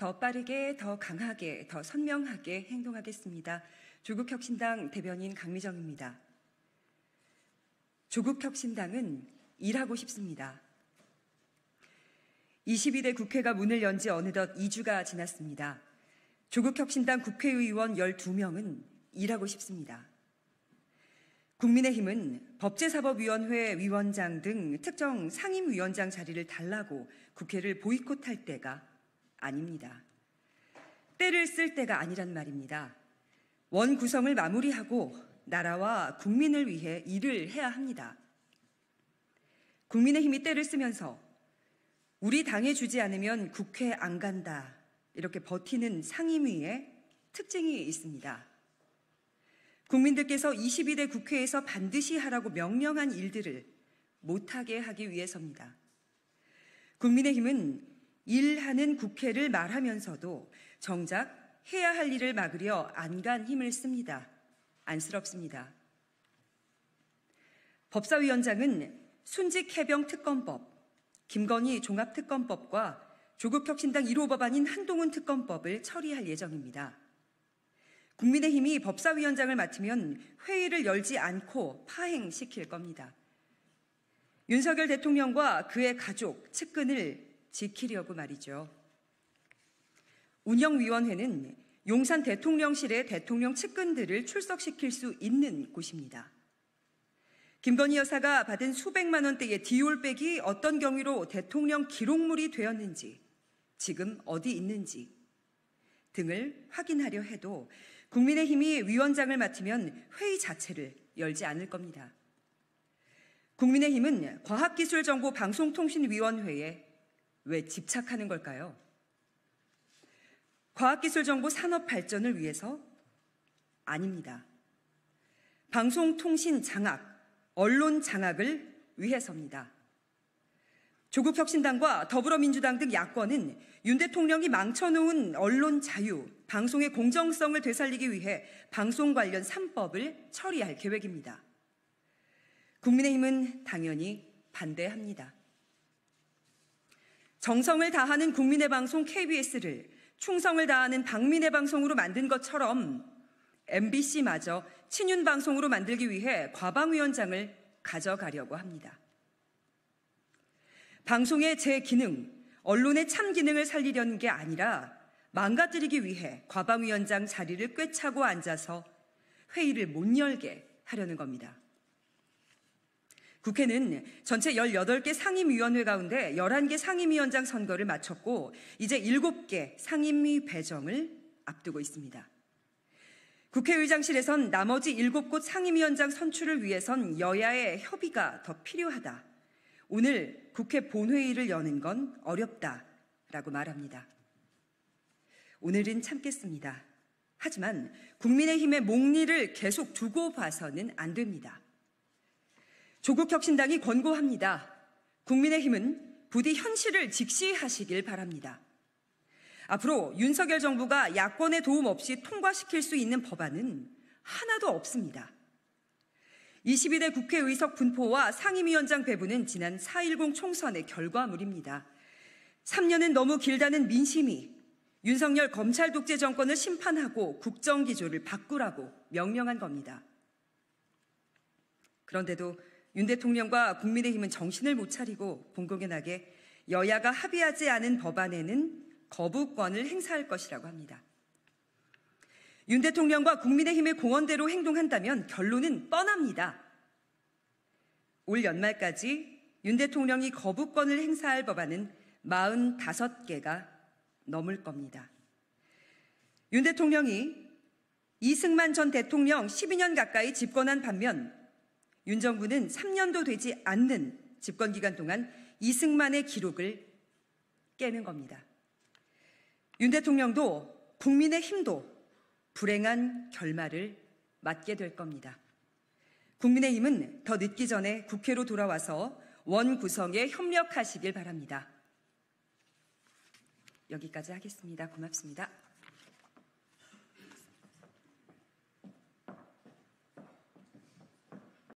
더 빠르게, 더 강하게, 더 선명하게 행동하겠습니다. 조국혁신당 대변인 강미정입니다. 조국혁신당은 일하고 싶습니다. 22대 국회가 문을 연지 어느덧 2주가 지났습니다. 조국혁신당 국회의원 12명은 일하고 싶습니다. 국민의힘은 법제사법위원회 위원장 등 특정 상임위원장 자리를 달라고 국회를 보이콧할 때가 아닙니다. 때를 쓸 때가 아니란 말입니다. 원 구성을 마무리하고 나라와 국민을 위해 일을 해야 합니다. 국민의힘이 때를 쓰면서 우리 당에 주지 않으면 국회 안 간다 이렇게 버티는 상임위의 특징이 있습니다. 국민들께서 22대 국회에서 반드시 하라고 명령한 일들을 못하게 하기 위해서입니다. 국민의힘은 일하는 국회를 말하면서도 정작 해야 할 일을 막으려 안간 힘을 씁니다. 안쓰럽습니다. 법사위원장은 순직 해병 특검법, 김건희 종합특검법과 조국혁신당 1호 법안인 한동훈 특검법을 처리할 예정입니다. 국민의힘이 법사위원장을 맡으면 회의를 열지 않고 파행시킬 겁니다. 윤석열 대통령과 그의 가족, 측근을 지키려고 말이죠. 운영위원회는 용산 대통령실의 대통령 측근들을 출석시킬 수 있는 곳입니다. 김건희 여사가 받은 수백만 원대의 디올백이 어떤 경위로 대통령 기록물이 되었는지, 지금 어디 있는지 등을 확인하려 해도 국민의힘이 위원장을 맡으면 회의 자체를 열지 않을 겁니다. 국민의힘은 과학기술정보방송통신위원회에 왜 집착하는 걸까요? 과학기술 정보 산업 발전을 위해서? 아닙니다. 방송통신 장악, 언론 장악을 위해서입니다. 조국 혁신당과 더불어민주당 등 야권은 윤 대통령이 망쳐놓은 언론 자유, 방송의 공정성을 되살리기 위해 방송 관련 3법을 처리할 계획입니다. 국민의힘은 당연히 반대합니다. 정성을 다하는 국민의 방송 KBS를 충성을 다하는 박민의 방송으로 만든 것처럼 MBC마저 친윤 방송으로 만들기 위해 과방위원장을 가져가려고 합니다. 방송의 제 기능, 언론의 참 기능을 살리려는 게 아니라 망가뜨리기 위해 과방위원장 자리를 꿰차고 앉아서 회의를 못 열게 하려는 겁니다. 국회는 전체 18개 상임위원회 가운데 11개 상임위원장 선거를 마쳤고 이제 7개 상임위 배정을 앞두고 있습니다. 국회의장실에선 나머지 7곳 상임위원장 선출을 위해선 여야의 협의가 더 필요하다. 오늘 국회 본회의를 여는 건 어렵다. 라고 말합니다. 오늘은 참겠습니다. 하지만 국민의힘의 목리를 계속 두고 봐서는 안 됩니다. 조국 혁신당이 권고합니다. 국민의힘은 부디 현실을 직시하시길 바랍니다. 앞으로 윤석열 정부가 야권의 도움 없이 통과시킬 수 있는 법안은 하나도 없습니다. 22대 국회 의석 분포와 상임위원장 배분은 지난 4.10 총선의 결과물입니다. 3년은 너무 길다는 민심이 윤석열 검찰 독재 정권을 심판하고 국정 기조를 바꾸라고 명령한 겁니다. 그런데도 윤 대통령과 국민의힘은 정신을 못 차리고 공공연하게 여야가 합의하지 않은 법안에는 거부권을 행사할 것이라고 합니다. 윤 대통령과 국민의힘의 공언대로 행동한다면 결론은 뻔합니다. 올 연말까지 윤 대통령이 거부권을 행사할 법안은 45개가 넘을 겁니다. 윤 대통령이 이승만 전 대통령 12년 가까이 집권한 반면 윤 정부는 3년도 되지 않는 집권 기간 동안 이승만의 기록을 깨는 겁니다. 윤 대통령도 국민의 힘도 불행한 결말을 맞게 될 겁니다. 국민의 힘은 더 늦기 전에 국회로 돌아와서 원 구성에 협력하시길 바랍니다. 여기까지 하겠습니다. 고맙습니다.